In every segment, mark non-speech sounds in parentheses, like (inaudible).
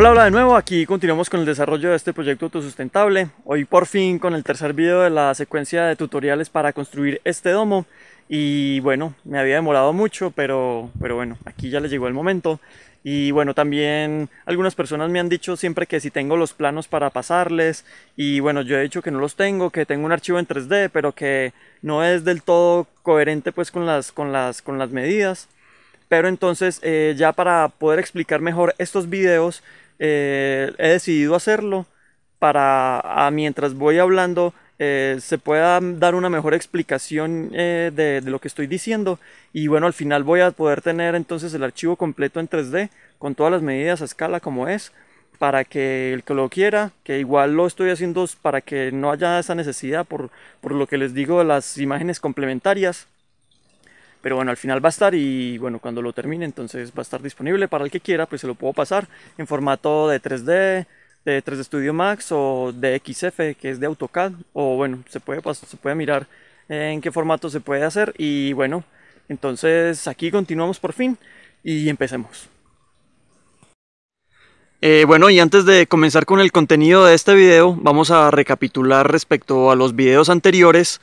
Hola, hola de nuevo, aquí continuamos con el desarrollo de este proyecto autosustentable. Hoy por fin con el tercer video de la secuencia de tutoriales para construir este domo. Y bueno, me había demorado mucho, pero, pero bueno, aquí ya le llegó el momento. Y bueno, también algunas personas me han dicho siempre que si tengo los planos para pasarles. Y bueno, yo he dicho que no los tengo, que tengo un archivo en 3D, pero que no es del todo coherente pues con las, con las, con las medidas pero entonces eh, ya para poder explicar mejor estos videos eh, he decidido hacerlo para mientras voy hablando eh, se pueda dar una mejor explicación eh, de, lo que estoy diciendo y bueno al final voy a poder tener entonces el archivo completo en 3D con todas las medidas a escala como es para que el que lo quiera que igual lo estoy haciendo para que no haya esa necesidad por, por lo que les digo de las imágenes complementarias pero bueno, al final va a estar y bueno, cuando lo termine entonces va a estar disponible para el que quiera, pues se lo puedo pasar en formato de 3D, de 3D Studio Max o de XF que es de AutoCAD o bueno, se puede, se puede mirar en qué formato se puede hacer y bueno, entonces aquí continuamos por fin y empecemos. Eh, bueno, y antes de comenzar con el contenido de este video, vamos a recapitular respecto a los videos anteriores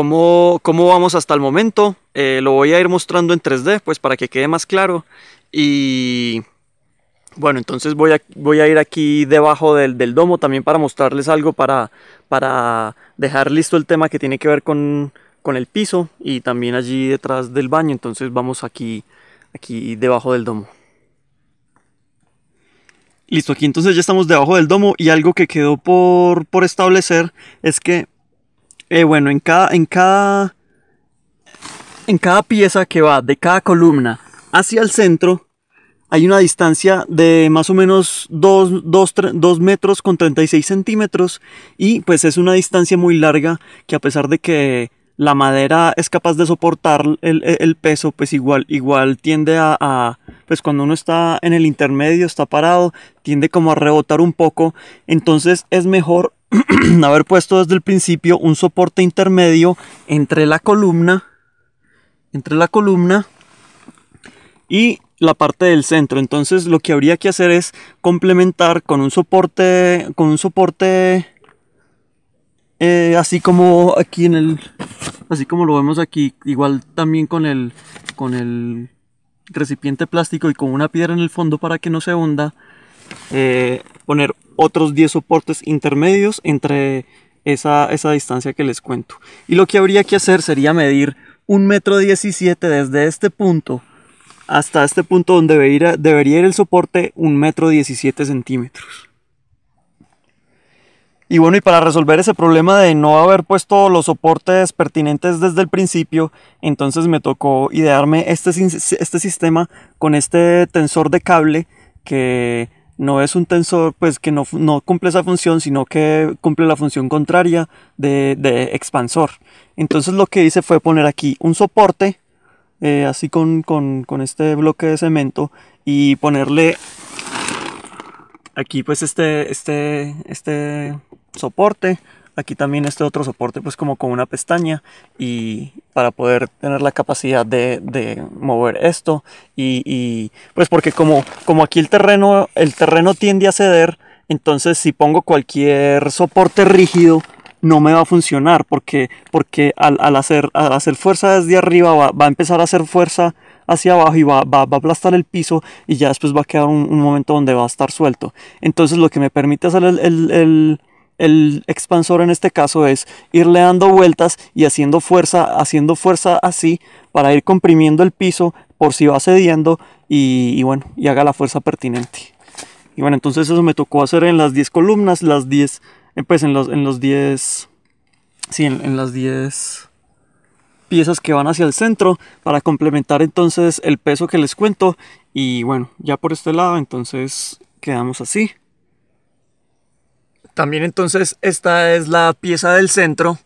cómo, vamos hasta el momento. Eh, lo voy a ir mostrando en 3D, pues para que quede más claro. Y bueno, entonces voy a, voy a ir aquí debajo del, domo también para mostrarles algo, para, para dejar listo el tema que tiene que ver con, el piso y también allí detrás del baño. Entonces vamos aquí, aquí debajo del domo. Listo, aquí entonces ya estamos debajo del domo y algo que quedó por, por establecer es que eh, bueno, en cada, en cada, en cada pieza que va de cada columna hacia el centro hay una distancia de más o menos 2, metros con 36 centímetros y pues es una distancia muy larga que a pesar de que la madera es capaz de soportar el, e, peso pues igual, igual tiende a, pues cuando uno está en el intermedio está parado tiende como a rebotar un poco entonces es mejor (clears throat) haber puesto desde el principio un soporte intermedio entre la columna, entre la columna y la parte del centro. Entonces lo que habría que hacer es complementar con un soporte, con un soporte eh, así como aquí en el, así como lo vemos aquí, igual también con el, con el recipiente plástico y con una piedra en el fondo para que no se hunda. Eh, poner otros 10 soportes intermedios entre esa, distancia que les cuento. Y lo que habría que hacer sería medir un metro 17 desde este punto hasta este punto donde debería, debería ir el soporte un metro 17 centímetros. Y bueno, y para resolver ese problema de no haber puesto los soportes pertinentes desde el principio, entonces me tocó idearme este, este sistema con este tensor de cable que no es un tensor pues que no, cumple esa función, sino que cumple la función contraria de, expansor. Entonces lo que hice fue poner aquí un soporte, eh, así con, este bloque de cemento, y ponerle aquí pues este, este, este soporte Aquí también este otro soporte pues como con una pestaña y para poder tener la capacidad de, mover esto y, pues porque como, como aquí el terreno, el terreno tiende a ceder, entonces si pongo cualquier soporte rígido no me va a funcionar porque, porque al, hacer, hacer fuerza desde arriba va, a empezar a hacer fuerza hacia abajo y va, a aplastar el piso y ya después va a quedar un, momento donde va a estar suelto. Entonces lo que me permite hacer el, el expansor en este caso es irle dando vueltas y haciendo fuerza, haciendo fuerza así para ir comprimiendo el piso por si va cediendo y, bueno, y haga la fuerza pertinente. Y bueno, entonces eso me tocó hacer en las 10 columnas, las 10, eh, pues en los, en los 10, sí, en las 10 piezas que van hacia el centro para complementar entonces el peso que les cuento y bueno, ya por este lado entonces quedamos así. También entonces esta es la pieza del centro,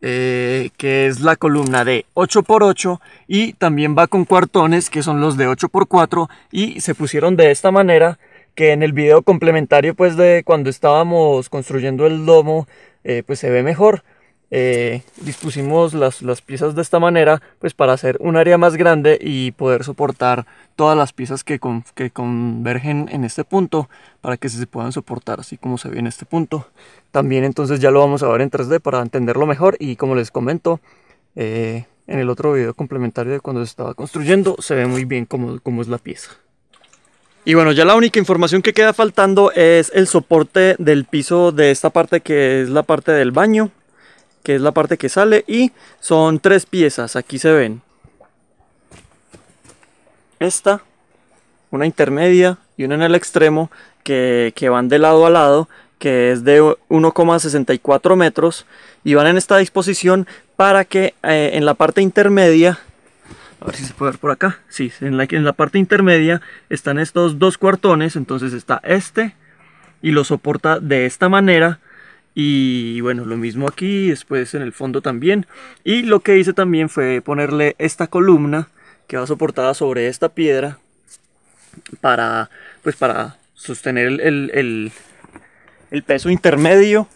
eh, que es la columna de 8x8 y también va con cuartones, que son los de 8x4 y se pusieron de esta manera que en el video complementario pues de cuando estábamos construyendo el domo eh, pues se ve mejor eh, dispusimos las, las, piezas de esta manera pues para hacer un área más grande y poder soportar todas las piezas que, que convergen en este punto para que se puedan soportar así como se ve en este punto también entonces ya lo vamos a ver en 3D para entenderlo mejor y como les comento eh, en el otro video complementario de cuando se estaba construyendo se ve muy bien cómo, cómo es la pieza y bueno, ya la única información que queda faltando es el soporte del piso de esta parte que es la parte del baño que es la parte que sale y son tres piezas, aquí se ven. Esta, una intermedia y una en el extremo que, van de lado a lado, que es de 1,64 metros y van en esta disposición para que eh, en la parte intermedia a ver si se puede ver por acá. Sí, en la, en la parte intermedia están estos dos cuartones. Entonces está este y lo soporta de esta manera y bueno, lo mismo aquí, después en el fondo también. Y lo que hice también fue ponerle esta columna que va soportada sobre esta piedra para, pues para sostener el, peso intermedio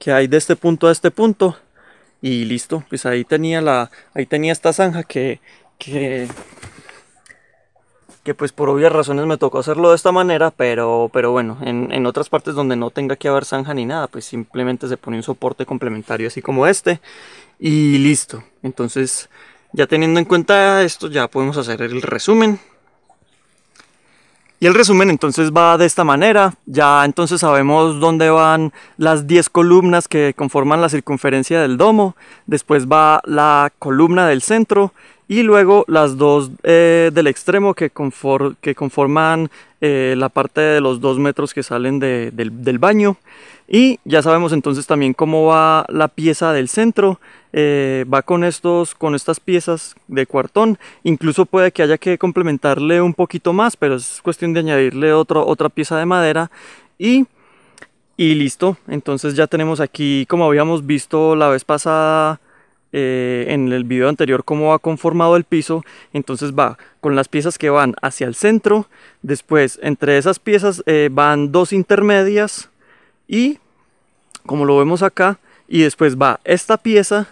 que hay de este punto a este punto. Y listo, pues ahí tenía, la, ahí tenía esta zanja que, que que pues por obvias razones me tocó hacerlo de esta manera, pero, pero bueno, en, en otras partes donde no tenga que haber zanja ni nada, pues simplemente se pone un soporte complementario así como este y listo. Entonces, ya teniendo en cuenta esto, ya podemos hacer el resumen. Y el resumen entonces va de esta manera. Ya entonces sabemos dónde van las 10 columnas que conforman la circunferencia del domo. Después va la columna del centro y luego las dos eh, del extremo que, que conforman eh, la parte de los dos metros que salen del, del, baño. Y ya sabemos entonces también cómo va la pieza del centro. Eh, va con, estos, con estas piezas de cuartón. Incluso puede que haya que complementarle un poquito más, pero es cuestión de añadirle otra otra pieza de madera. Y y listo, entonces ya tenemos aquí, como habíamos visto la vez pasada, eh, en el video anterior cómo va conformado el piso, entonces va con las piezas que van hacia el centro, después entre esas piezas eh, van dos intermedias y como lo vemos acá, y después va esta pieza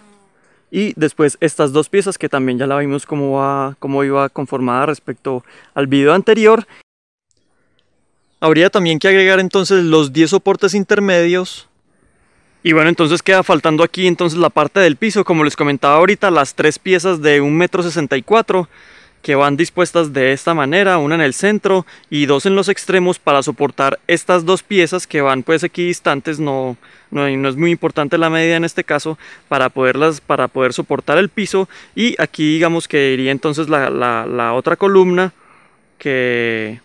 y después estas dos piezas que también ya la vimos cómo, va, cómo iba conformada respecto al video anterior. Habría también que agregar entonces los 10 soportes intermedios y bueno, entonces queda faltando aquí entonces la parte del piso, como les comentaba ahorita, las tres piezas de 1,64 m que van dispuestas de esta manera, una en el centro y dos en los extremos para soportar estas dos piezas que van pues aquí distantes, no, no, es muy importante la medida en este caso para, poderlas, para poder soportar el piso y aquí digamos que iría entonces la, la otra columna que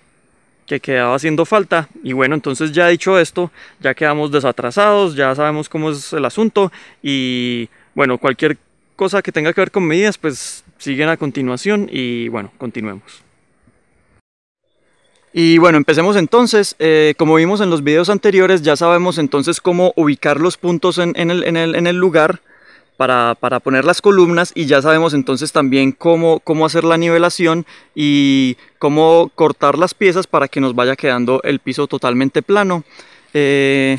que quedaba haciendo falta. Y bueno, entonces ya dicho esto, ya quedamos desatrasados, ya sabemos cómo es el asunto y bueno, cualquier cosa que tenga que ver con medidas, pues siguen a continuación y bueno, continuemos. Y bueno, empecemos entonces. Eh, como vimos en los videos anteriores, ya sabemos entonces cómo ubicar los puntos en el lugar para, para, poner las columnas y ya sabemos entonces también cómo, cómo hacer la nivelación y cómo cortar las piezas para que nos vaya quedando el piso totalmente plano. Eh,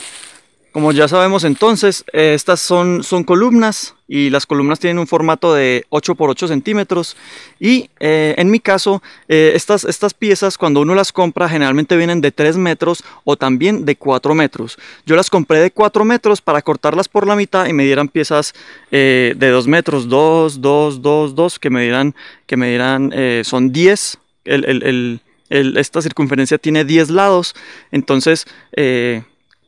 como ya sabemos entonces, eh, estas son, son columnas y las columnas tienen un formato de 8 por 8 centímetros y eh, en mi caso eh, estas, estas piezas cuando uno las compra generalmente vienen de 3 metros o también de 4 metros. Yo las compré de 4 metros para cortarlas por la mitad y me dieran piezas de 2 metros, 2, 2, 2, 2 que me dieran, que me son 10 el, esta circunferencia tiene 10 lados, entonces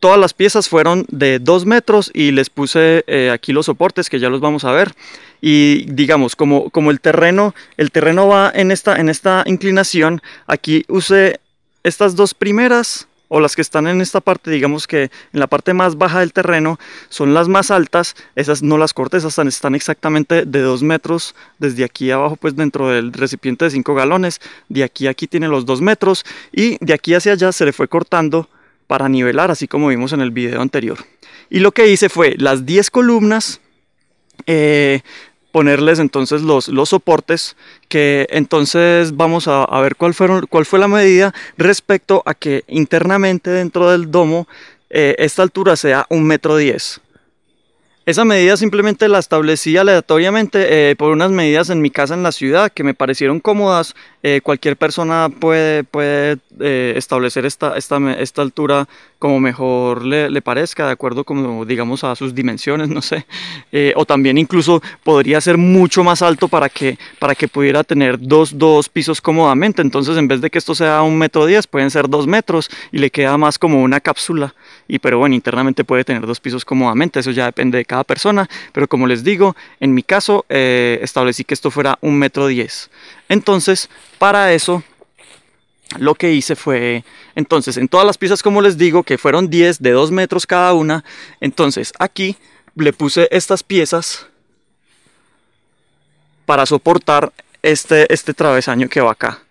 Todas las piezas fueron de 2 metros y les puse eh, aquí los soportes que ya los vamos a ver. Y digamos, como, como el, terreno, el terreno va en esta, en esta inclinación, aquí usé estas dos primeras o las que están en esta parte, digamos que en la parte más baja del terreno, son las más altas, esas no las corté, esas están, están exactamente de 2 metros, desde aquí abajo pues dentro del recipiente de 5 galones, de aquí a aquí tiene los 2 metros, y de aquí hacia allá se le fue cortando para nivelar, así como vimos en el video anterior. Y lo que hice fue las 10 columnas, eh, ponerles entonces los, los, soportes, que entonces vamos a, ver cuál, fueron, cuál fue la medida respecto a que internamente dentro del domo eh, esta altura sea un metro 10. Esa medida simplemente la establecí aleatoriamente eh, por unas medidas en mi casa en la ciudad que me parecieron cómodas eh, cualquier persona puede, eh, establecer esta, altura como mejor le, parezca, de acuerdo como digamos a sus dimensiones, (laughs) no sé, eh, o también incluso podría ser mucho más alto para que, pudiera tener dos, pisos cómodamente, entonces en vez de que esto sea un metro diez, pueden ser dos metros y le queda más como una cápsula, y pero bueno, internamente puede tener dos pisos cómodamente, eso ya depende de cada persona, pero como les digo, en mi caso establecí que esto fuera un metro diez. Entonces, para eso, lo que hice fue, entonces, en todas las piezas, como les digo, que fueron 10 de 2 metros cada una, entonces aquí le puse estas piezas para soportar este, este travesaño que va acá.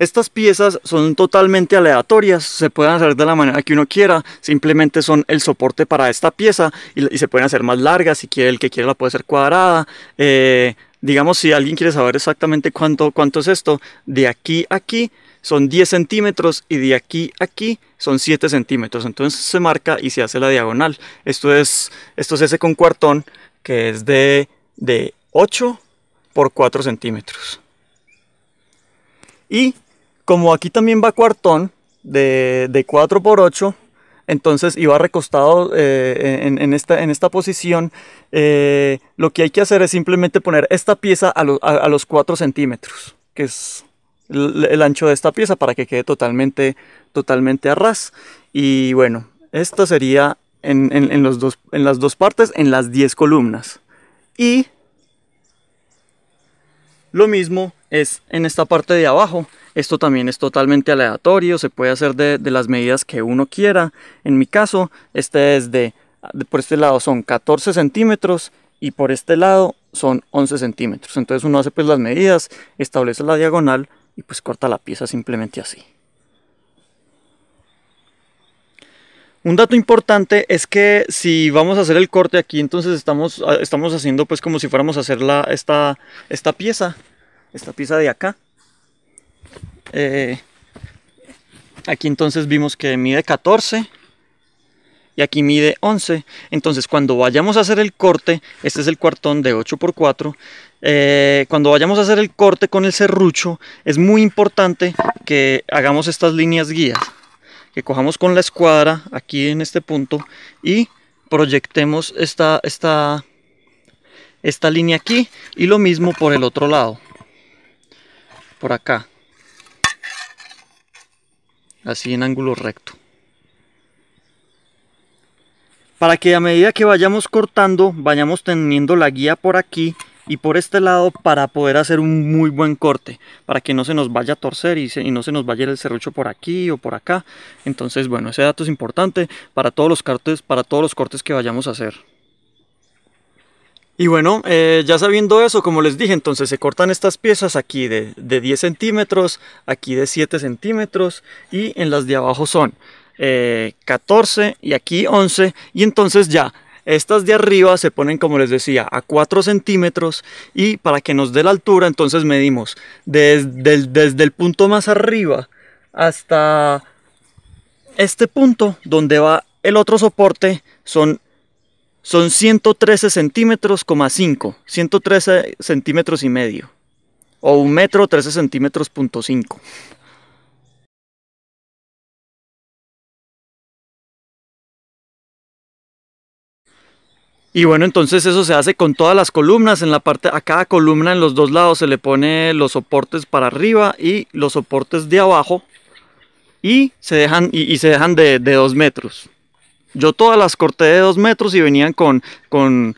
Estas piezas son totalmente aleatorias, se pueden hacer de la manera que uno quiera, simplemente son el soporte para esta pieza y, se pueden hacer más largas, si quiere el que quiera la puede hacer cuadrada. Eh, digamos, si alguien quiere saber exactamente cuánto, cuánto es esto, de aquí a aquí son 10 centímetros y de aquí a aquí son 7 centímetros. Entonces se marca y se hace la diagonal. Esto es, esto es ese con cuartón que es de, de 8 por 4 centímetros. Y como aquí también va cuartón de, 4x8, entonces iba recostado eh, en, esta, posición, eh, lo que hay que hacer es simplemente poner esta pieza a, los 4 centímetros, que es el, ancho de esta pieza para que quede totalmente, totalmente a ras. Y bueno, esto sería en, en las dos partes, en las 10 columnas. Y lo mismo es en esta parte de abajo. Esto también es totalmente aleatorio, se puede hacer de, las medidas que uno quiera. En mi caso, este es de, por este lado son 14 centímetros y por este lado son 11 centímetros. Entonces uno hace pues las medidas, establece la diagonal y pues corta la pieza simplemente así. Un dato importante es que si vamos a hacer el corte aquí, entonces estamos, estamos haciendo pues como si fuéramos a hacer la, esta, esta pieza esta pieza de acá. Eh, aquí entonces vimos que mide 14 y aquí mide 11. Entonces cuando vayamos a hacer el corte, este es el cuartón de 8x4, eh, cuando vayamos a hacer el corte con el serrucho es muy importante que hagamos estas líneas guías. Que cojamos con la escuadra aquí en este punto y proyectemos esta, esta, esta línea aquí y lo mismo por el otro lado por acá. Así en ángulo recto. Para que a medida que vayamos cortando, vayamos teniendo la guía por aquí y por este lado para poder hacer un muy buen corte. Para que no se nos vaya a torcer y, no se nos vaya el serrucho por aquí o por acá. Entonces, bueno, ese dato es importante para todos los cortes, para todos los cortes que vayamos a hacer. Y bueno, eh, ya sabiendo eso, como les dije, entonces se cortan estas piezas aquí de, 10 centímetros, aquí de 7 centímetros y en las de abajo son 14 eh, y aquí 11 y entonces ya estas de arriba se ponen, como les decía, a 4 centímetros y para que nos dé la altura, entonces medimos desde el, desde el punto más arriba hasta este punto donde va el otro soporte, son son 113 centímetros, 113 centímetros y medio, o un metro 13 centímetros, punto Y bueno, entonces eso se hace con todas las columnas. En la parte, a cada columna en los dos lados se le pone los soportes para arriba y los soportes de abajo. Y se dejan, y, se dejan de 2 metros. Yo todas las corté de dos metros y venían con, con,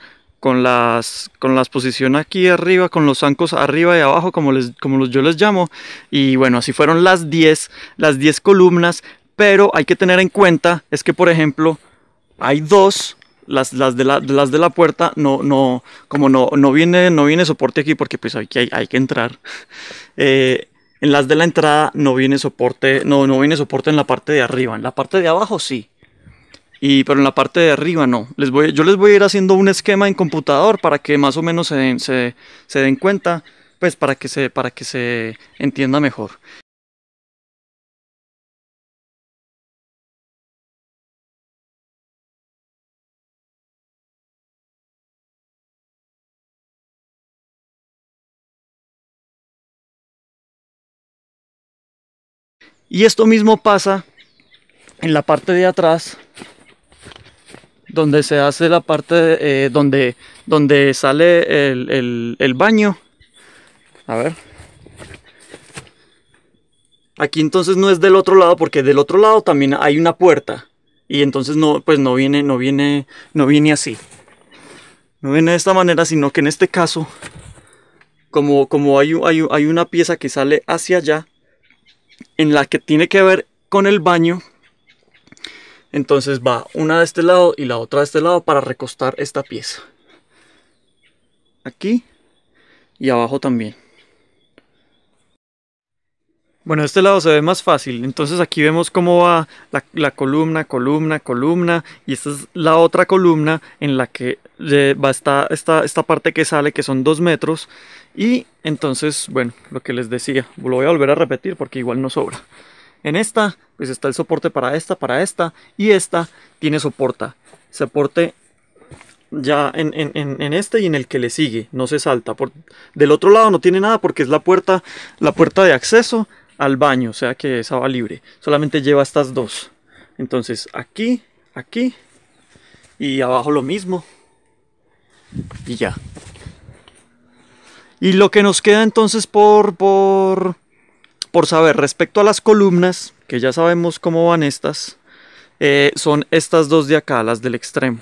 las con las aquí arriba, con los zancos arriba y abajo, como, les, como los, yo les llamo. Y bueno, así fueron las 10, las 10 columnas. Pero hay que tener en cuenta, es que por ejemplo, hay dos, las, las, de, la, las de la puerta, no, no, como no, no, viene, no viene soporte aquí porque pues aquí hay, que entrar. (laughs) Eh, en las de la entrada no viene soporte, no, no viene soporte en la parte de arriba, en la parte de abajo sí y pero en la parte de arriba no. Les voy, yo les voy a ir haciendo un esquema en computador para que más o menos se den, den cuenta, pues para que se, para que se entienda mejor. Y esto mismo pasa en la parte de atrás donde se hace la parte eh, donde, donde sale el, el, baño. A ver. Aquí entonces no es del otro lado porque del otro lado también hay una puerta y entonces no pues no viene no viene no viene así. No viene de esta manera, sino que en este caso como como hay, hay, hay una pieza que sale hacia allá en la que tiene que ver con el baño, entonces va una de este lado y la otra de este lado para recostar esta pieza. Aquí y abajo también. Bueno, este lado se ve más fácil, entonces aquí vemos cómo va la, columna, columna, columna, y esta es la otra columna en la que va esta, esta, parte que sale, que son dos metros, y entonces, bueno, lo que les decía, lo voy a volver a repetir porque igual no sobra. En esta, pues está el soporte para esta, para esta. Y esta tiene soporta. Soporte ya en, en, este y en el que le sigue. No se salta. Por, del otro lado no tiene nada porque es la puerta, la puerta de acceso al baño. O sea que esa va libre. Solamente lleva estas dos. Entonces aquí, aquí y abajo lo mismo. Y ya. Y lo que nos queda entonces por, por, por saber respecto a las columnas, que ya sabemos cómo van estas, eh, son estas dos de acá, las del extremo.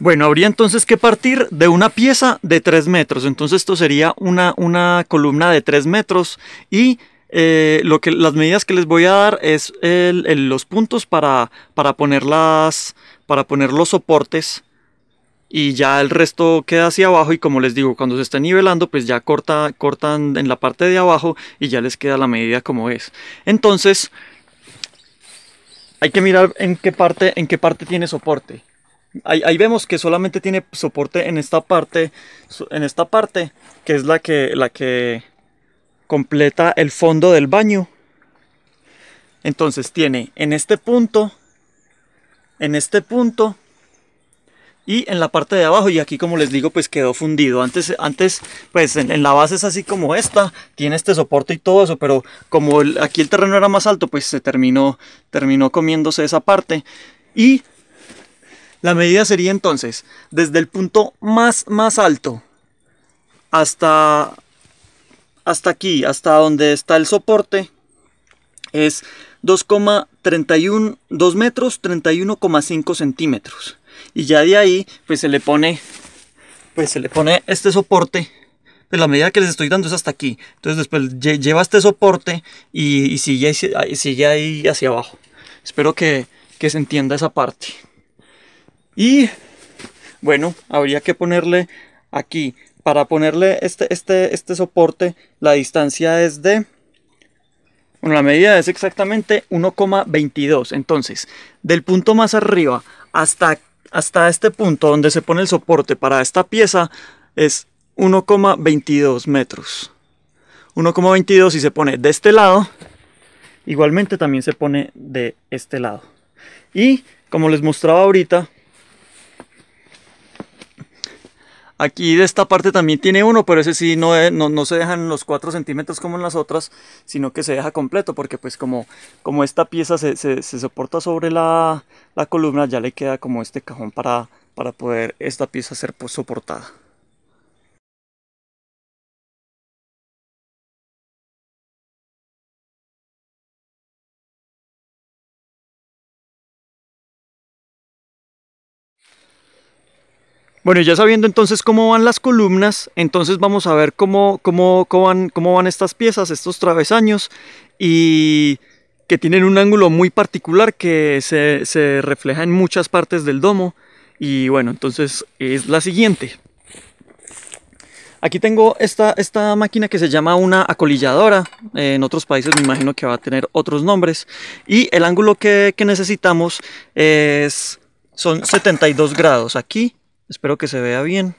Bueno, habría entonces que partir de una pieza de 3 metros, entonces esto sería una, una columna de 3 metros y eh, lo que, las medidas que les voy a dar es los puntos para, para, para poner los soportes y ya el resto queda hacia abajo y como les digo, cuando se está nivelando, pues ya corta, cortan en la parte de abajo y ya les queda la medida como es. Entonces, hay que mirar en qué parte, en qué parte tiene soporte. Ahí, ahí, vemos que solamente tiene soporte en esta parte, en esta parte, que es la que, la que completa el fondo del baño. Entonces tiene en este punto, en este punto y en la parte de abajo y aquí como les digo pues quedó fundido antes antes pues en, la base es así como esta tiene este soporte y todo eso pero como aquí el terreno era más alto pues se terminó terminó comiéndose esa parte y la medida sería entonces desde el punto más más alto hasta hasta aquí hasta donde está el soporte es 2,31, 2 metros 31,5 centímetros. Y ya de ahí, pues se le pone, pues se le pone este soporte. Pues la medida que les estoy dando es hasta aquí. Entonces después lleva este soporte y, y sigue, ahí hacia abajo. Espero que, que se entienda esa parte. Y bueno, habría que ponerle aquí. Para ponerle este, este, este soporte, la distancia es de bueno, la medida es exactamente 1,22. Entonces, del punto más arriba hasta, hasta este punto donde se pone el soporte para esta pieza es 1,22 metros. 1,22 y se pone de este lado. Igualmente también se pone de este lado. Y como les mostraba ahorita, Aquí de esta parte también tiene uno, pero ese sí no, eh, no, se dejan los 4 centímetros como en las otras, sino que se deja completo, porque pues como, como esta pieza se, soporta sobre la, columna, ya le queda como este cajón para, para poder esta pieza ser pues, soportada. Bueno, ya sabiendo entonces cómo van las columnas, entonces vamos a ver cómo, cómo, van, cómo van estas piezas, estos travesaños, y que tienen un ángulo muy particular que se, refleja en muchas partes del domo. Y bueno, entonces es la siguiente. Aquí tengo esta, esta máquina que se llama una acolilladora. en otros países me imagino que va a tener otros nombres. Y el ángulo que, que necesitamos es, son 72 grados aquí Espero que se vea bien.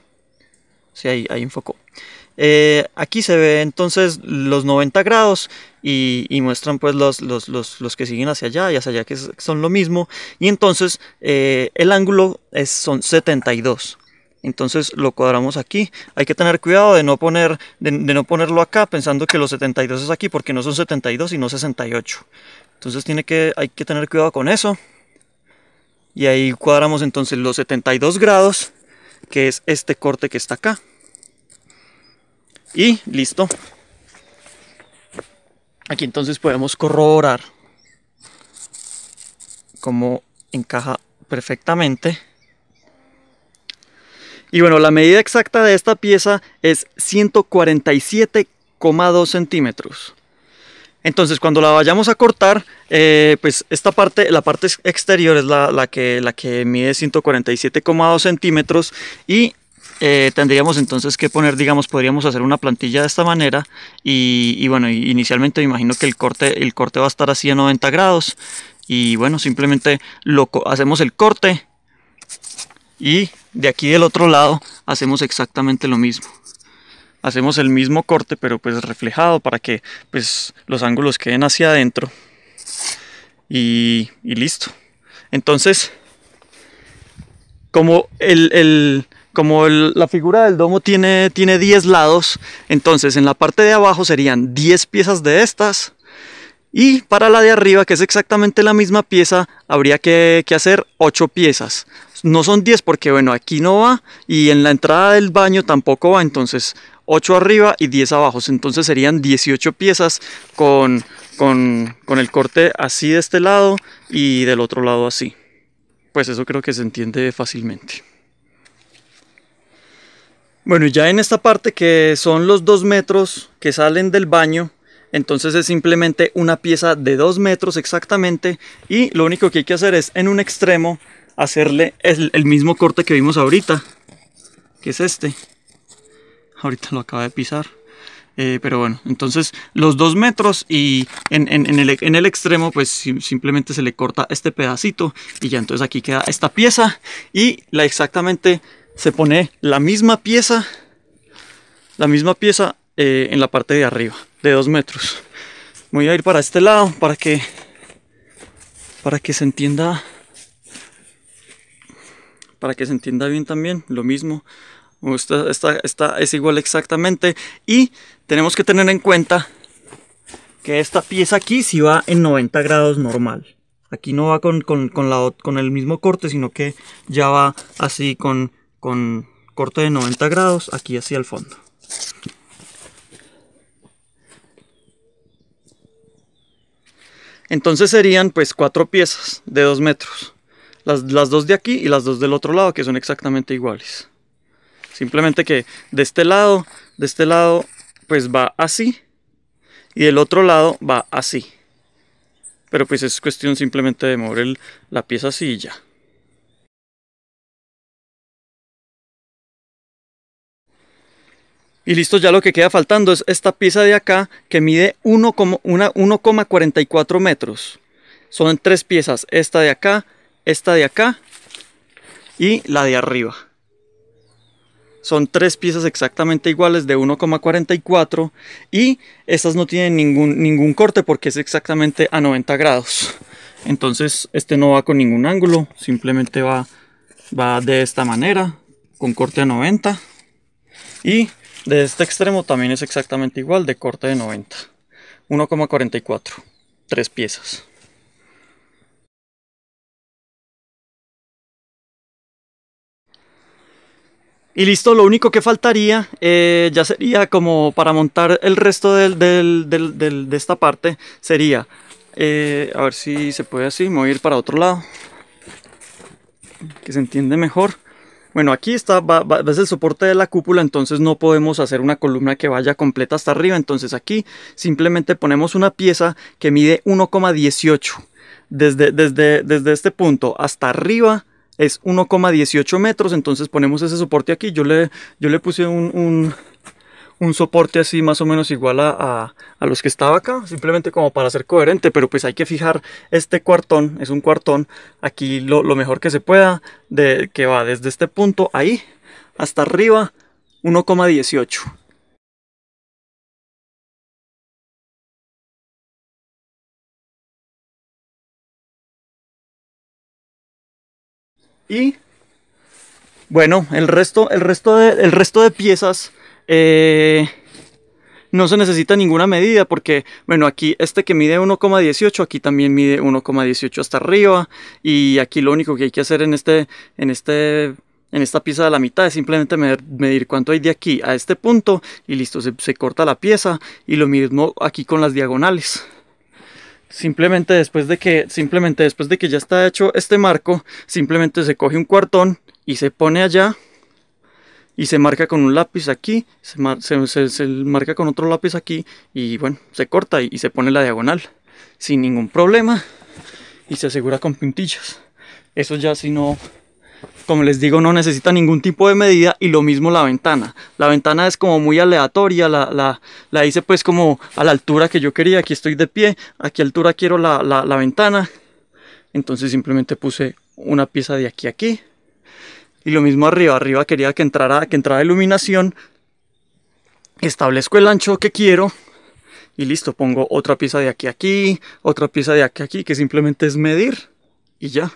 Sí, ahí, ahí enfocó. Eh, aquí se ve entonces los 90 grados y, muestran pues los, los, que siguen hacia allá y hacia allá que son lo mismo. Y entonces eh, el ángulo es, son 72. Entonces lo cuadramos aquí. Hay que tener cuidado de no, poner, no ponerlo acá pensando que los 72 es aquí porque no son 72 sino 68. Entonces tiene que, hay que tener cuidado con eso. Y ahí cuadramos entonces los 72 grados que es este corte que está acá. Y listo. Aquí entonces podemos corroborar cómo encaja perfectamente. Y bueno, la medida exacta de esta pieza es 147,2 centímetros. Entonces cuando la vayamos a cortar, eh, pues esta parte, la parte exterior es la, que, la que mide 147,2 centímetros y eh, tendríamos entonces que poner, digamos, podríamos hacer una plantilla de esta manera y, bueno, inicialmente me imagino que el corte, el corte va a estar así a 90 grados y bueno, simplemente lo, hacemos el corte y de aquí del otro lado hacemos exactamente lo mismo hacemos el mismo corte pero pues reflejado para que pues los ángulos queden hacia adentro y, listo entonces como el, como la figura del domo tiene, tiene 10 lados, entonces en la parte de abajo serían 10 piezas de estas. Y para la de arriba, que es exactamente la misma pieza, habría que, que hacer 8 piezas. No son 10 porque, bueno, aquí no va y en la entrada del baño tampoco va, entonces 8 arriba y 10 abajo. Entonces serían 18 piezas con, con, con el corte así de este lado y del otro lado así. Pues eso creo que se entiende fácilmente. Bueno, ya en esta parte que son los 2 metros que salen del baño, entonces es simplemente una pieza de 2 metros exactamente y lo único que hay que hacer es en un extremo hacerle el, el mismo corte que vimos ahorita, que es este ahorita lo acaba de pisar. Eh, pero bueno, entonces los dos metros y en, el, extremo pues simplemente se le corta este pedacito y ya entonces aquí queda esta pieza y la exactamente se pone la misma pieza, la misma pieza eh, en la parte de arriba de dos metros. Voy a ir para este lado para que, para que se entienda, para que se entienda bien también lo mismo esta, esta, es igual exactamente. Y tenemos que tener en cuenta que esta pieza aquí Si va en 90 grados normal. Aquí no va con, el mismo corte, sino que ya va así con, corte de 90 grados, aquí hacia el fondo. Entonces serían pues cuatro piezas de dos metros. las dos de aquí y las dos del otro lado que son exactamente iguales. Simplemente que de este lado, de este lado, pues va así. Y del otro lado va así. Pero pues es cuestión simplemente de mover la pieza así y ya. Y listo, ya lo que queda faltando es esta pieza de acá que mide 1,44 metros. Son tres piezas, esta de acá, esta de acá y la de arriba. Son tres piezas exactamente iguales de 1,44 y estas no tienen ningún, ningún corte porque es exactamente a 90 grados. Entonces este no va con ningún ángulo, simplemente va, va de esta manera, con corte a 90. Y de este extremo también es exactamente igual, de corte de 90. 1,44, tres piezas. Y listo, lo único que faltaría eh, ya sería como para montar el resto de esta parte sería, eh, a ver si se puede así, mover para otro lado, que se entiende mejor. Bueno, aquí está, es el soporte de la cúpula, entonces no podemos hacer una columna que vaya completa hasta arriba. Entonces aquí simplemente ponemos una pieza que mide 1,18. Desde, desde, desde este punto hasta arriba es 1,18 metros, entonces ponemos ese soporte aquí, yo le, yo le puse un, soporte así más o menos igual a, los que estaba acá, simplemente como para ser coherente, pero pues hay que fijar este cuartón, es un cuartón, aquí lo, lo mejor que se pueda, de, que va desde este punto ahí hasta arriba 1,18 Y bueno, el resto, el resto, de, resto de piezas eh, no se necesita ninguna medida porque, bueno, aquí este que mide 1,18, aquí también mide 1,18 hasta arriba y aquí lo único que hay que hacer en este, en este en esta pieza de la mitad es simplemente medir, cuánto hay de aquí a este punto y listo, se corta la pieza y lo mismo aquí con las diagonales simplemente después de que simplemente después de que ya está hecho este marco simplemente se coge un cuartón y se pone allá y se marca con un lápiz aquí se, marca con otro lápiz aquí y bueno se corta y, y, se pone la diagonal sin ningún problema y se asegura con puntillas eso ya si no como les digo, no necesita ningún tipo de medida y lo mismo la ventana. La ventana es como muy aleatoria, la, la, la hice pues como a la altura que yo quería, aquí estoy de pie, a qué altura quiero la, la, ventana. Entonces simplemente puse una pieza de aquí a aquí. Y lo mismo arriba, arriba quería que entrara, que entrara iluminación. Establezco el ancho que quiero. Y listo, pongo otra pieza de aquí a aquí, otra pieza de aquí a aquí, que simplemente es medir. Y ya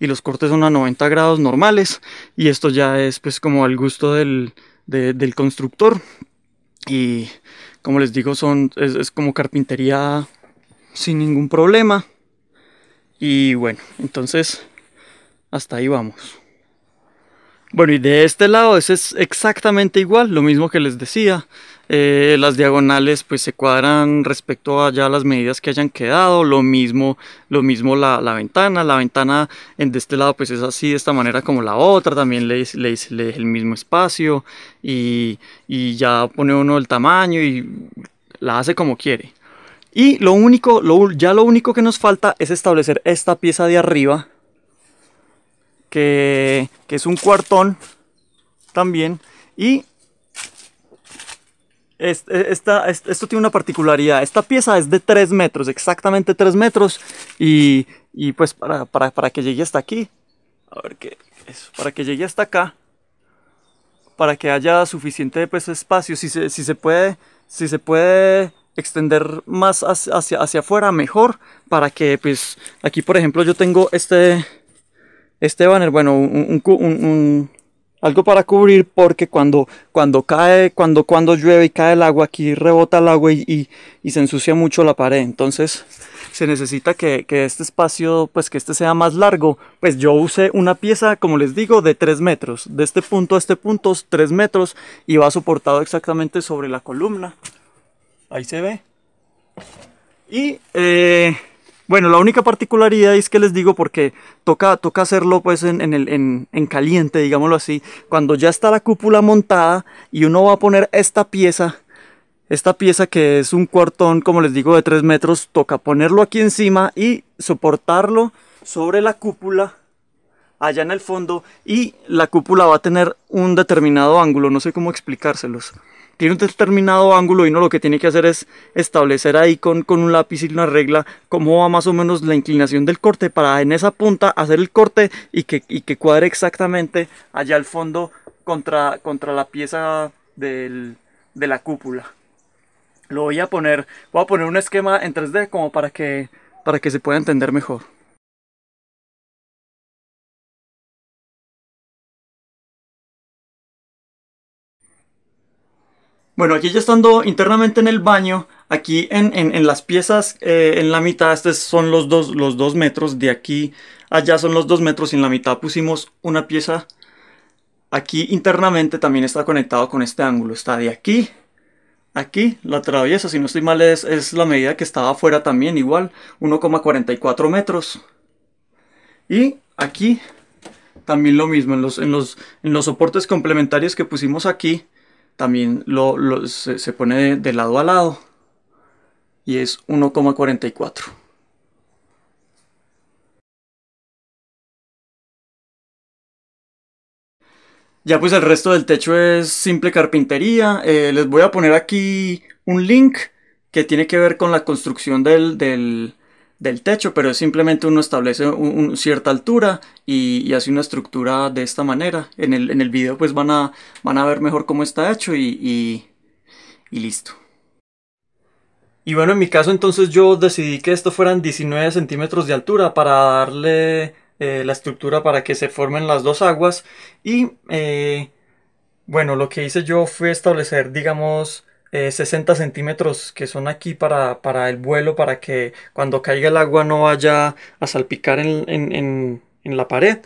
y los cortes son a 90 grados normales y esto ya es pues como al gusto del, constructor y como les digo son es, como carpintería sin ningún problema y bueno entonces hasta ahí vamos bueno, y de este lado ese es exactamente igual, lo mismo que les decía. Eh, las diagonales pues se cuadran respecto a ya las medidas que hayan quedado. Lo mismo, lo mismo la, ventana. La ventana en de este lado pues es así de esta manera como la otra. También le, le, el mismo espacio y, ya pone uno el tamaño y la hace como quiere. Y lo único, lo, ya lo único que nos falta es establecer esta pieza de arriba, que, que es un cuartón también, y e, esto tiene una particularidad. Esta pieza es de 3 metros, exactamente 3 metros. Y, pues para, que llegue hasta aquí. Para que llegue hasta acá. Para que haya suficiente pues, espacio. Si se, puede. Si se puede extender más hacia, hacia afuera mejor para que pues aquí por ejemplo yo tengo este este banner bueno un algo para cubrir porque cuando, cuando cae, cuando, cuando llueve y cae el agua, aquí rebota el agua y, y, se ensucia mucho la pared. Entonces se necesita que, que, este espacio, pues que este sea más largo. Pues yo usé una pieza, como les digo, de 3 metros. De este punto a este punto, 3 metros y va soportado exactamente sobre la columna. Ahí se ve. Y eh, bueno, la única particularidad es que les digo porque toca, toca hacerlo pues en, en, en caliente, digámoslo así. Cuando ya está la cúpula montada y uno va a poner esta pieza esta pieza que es un cuartón, como les digo, de 3 metros, toca ponerlo aquí encima y soportarlo sobre la cúpula allá en el fondo y la cúpula va a tener un determinado ángulo, no sé cómo explicárselos tiene un determinado ángulo y uno lo que tiene que hacer es establecer ahí con, con un lápiz y una regla cómo va más o menos la inclinación del corte para en esa punta hacer el corte y que, y cuadre exactamente allá al fondo contra, contra la pieza de la cúpula. Lo voy a poner, voy a poner un esquema en 3D como para que, para que se pueda entender mejor. Bueno, aquí ya estando internamente en el baño, aquí en, en, las piezas, eh, en la mitad, estos son los dos, los dos metros, de aquí allá son los dos metros y en la mitad pusimos una pieza. Aquí internamente también está conectado con este ángulo, está de aquí, aquí, la traviesa, si no estoy mal es, la medida que estaba afuera también, igual, 1,44 metros. Y aquí también lo mismo, los, en los, en los soportes complementarios que pusimos aquí, también lo, se, pone de, lado a lado y es 1,44. Ya pues el resto del techo es simple carpintería. Eh, les voy a poner aquí un link que tiene que ver con la construcción del, del, del techo, pero simplemente uno establece una cierta altura y, hace una estructura de esta manera. En el, en video pues van a, van a, ver mejor cómo está hecho y, y, listo. Y bueno, en mi caso entonces yo decidí que esto fueran 19 centímetros de altura para darle eh, la estructura para que se formen las dos aguas. Y eh, bueno, lo que hice yo fue establecer, digamos, 60 eh, centímetros que son aquí para, el vuelo, para que cuando caiga el agua no vaya a salpicar en, la pared.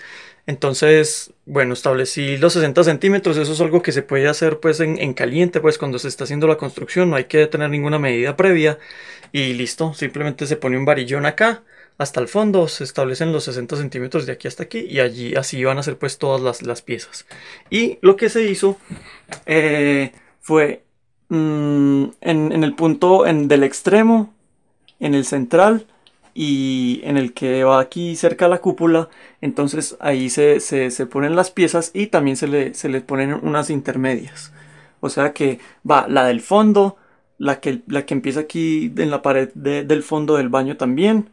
Entonces, bueno, establecí los 60 centímetros, eso es algo que se puede hacer pues en, caliente, pues cuando se está haciendo la construcción, no hay que tener ninguna medida previa y listo, simplemente se pone un varillón acá hasta el fondo, se establecen los 60 centímetros de aquí hasta aquí y allí así van a ser pues todas las, piezas. Y lo que se hizo eh, fue Mm, en, el punto en, del extremo, en el central y en el que va aquí cerca la cúpula. Entonces ahí se, ponen las piezas y también se le, se ponen unas intermedias. O sea que va la del fondo, la que, la que empieza aquí en la pared del fondo del baño también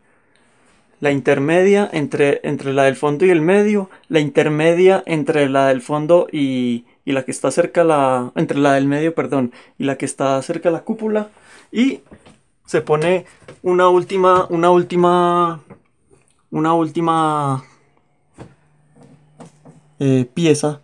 la intermedia entre, entre la del fondo y el medio, la intermedia entre la del fondo y, y la que está cerca la entre la del medio, perdón, y la que está cerca a la cúpula y se pone una última una última una última eh, pieza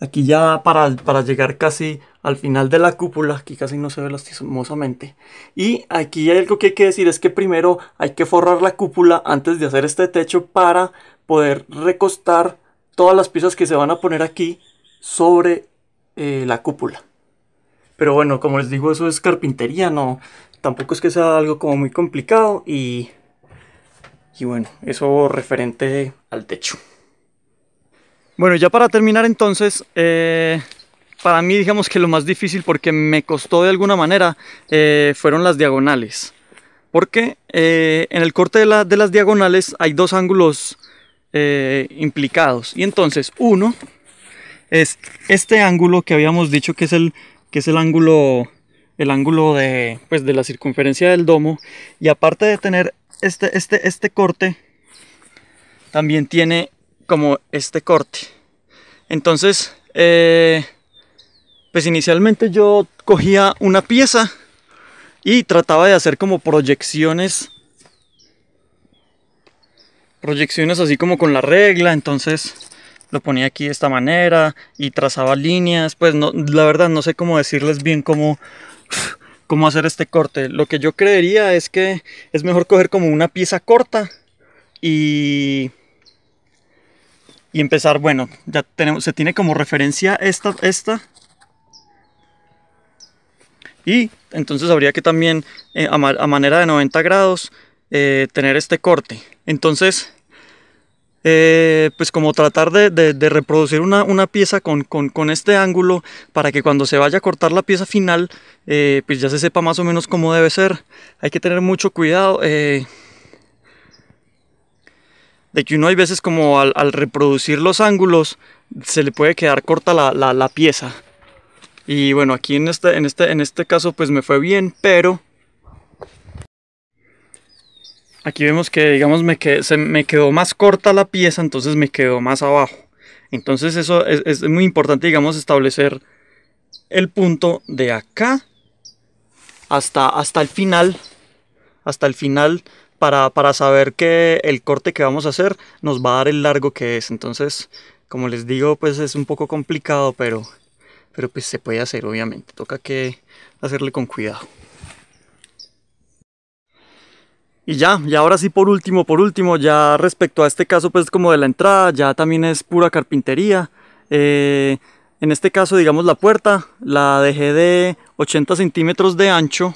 aquí ya para, para llegar casi al final de la cúpula, aquí casi no se ve lastimosamente. Y aquí hay algo que hay que decir, es que primero hay que forrar la cúpula antes de hacer este techo para poder recostar todas las piezas que se van a poner aquí sobre eh, la cúpula. Pero bueno, como les digo, eso es carpintería, no, tampoco es que sea algo como muy complicado y, y bueno, eso referente al techo. Bueno, ya para terminar entonces, eh, para mí digamos que lo más difícil porque me costó de alguna manera eh, fueron las diagonales. Porque en el corte de, las diagonales hay dos ángulos implicados. Y entonces, uno es este ángulo que habíamos dicho que es el, que es el ángulo el ángulo de, pues, de la circunferencia del domo y aparte de tener este, este, este corte también tiene como este corte entonces eh, pues inicialmente yo cogía una pieza y trataba de hacer como proyecciones proyecciones así como con la regla entonces lo ponía aquí de esta manera y trazaba líneas, pues no, la verdad no sé cómo decirles bien cómo, (sighs) cómo hacer este corte. Lo que yo creería es que es mejor coger como una pieza corta y, empezar, bueno, ya tenemos, se tiene como referencia esta, esta. Y entonces habría que también, eh, a, manera de 90 grados, eh, tener este corte. Entonces, eh, pues como tratar de, reproducir una, pieza con, este ángulo para que cuando se vaya a cortar la pieza final eh, pues ya se sepa más o menos cómo debe ser hay que tener mucho cuidado eh, de que uno hay veces como al, reproducir los ángulos se le puede quedar corta la, pieza y bueno aquí en este, en este, en este caso pues me fue bien pero Aquí vemos que, digamos, me se me quedó más corta la pieza, entonces me quedó más abajo. Entonces eso es, muy importante, digamos, establecer el punto de acá hasta, hasta el final, hasta el final, para, saber que el corte que vamos a hacer nos va a dar el largo que es. Entonces, como les digo, pues es un poco complicado, pero, pero pues se puede hacer, obviamente. Toca que hacerle con cuidado. Y ya, y ahora sí por último, por último, ya respecto a este caso pues como de la entrada, ya también es pura carpintería. Eh, en este caso, digamos, la puerta la dejé de 80 centímetros de ancho.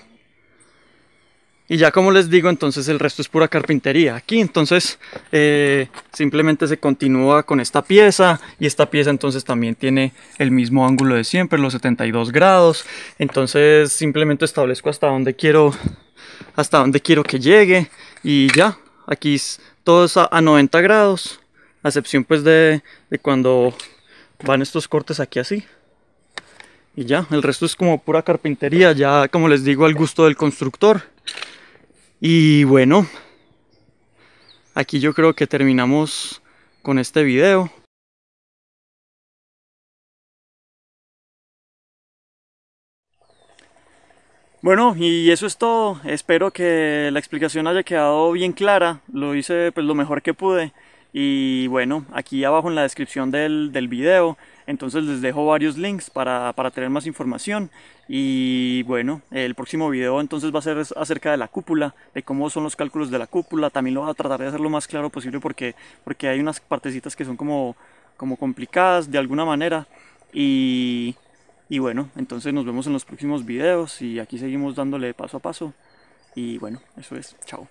Y ya como les digo, entonces el resto es pura carpintería. Aquí entonces eh, simplemente se continúa con esta pieza. Y esta pieza entonces también tiene el mismo ángulo de siempre, los 72 grados. Entonces simplemente establezco hasta donde quiero hasta donde quiero que llegue y ya, aquí es todo a, 90 grados, a excepción pues de, de cuando van estos cortes aquí así y ya, el resto es como pura carpintería, ya como les digo al gusto del constructor y bueno, aquí yo creo que terminamos con este video. Bueno, y eso es todo. Espero que la explicación haya quedado bien clara. Lo hice pues lo mejor que pude. Y bueno, aquí abajo en la descripción del, del video, entonces les dejo varios links para, tener más información. Y bueno, el próximo video entonces va a ser acerca de la cúpula, de cómo son los cálculos de la cúpula. También lo voy a tratar de hacer lo más claro posible porque, porque hay unas partecitas que son como, como complicadas de alguna manera. Y y bueno, entonces nos vemos en los próximos videos y aquí seguimos dándole paso a paso. Y bueno, eso es. Chao.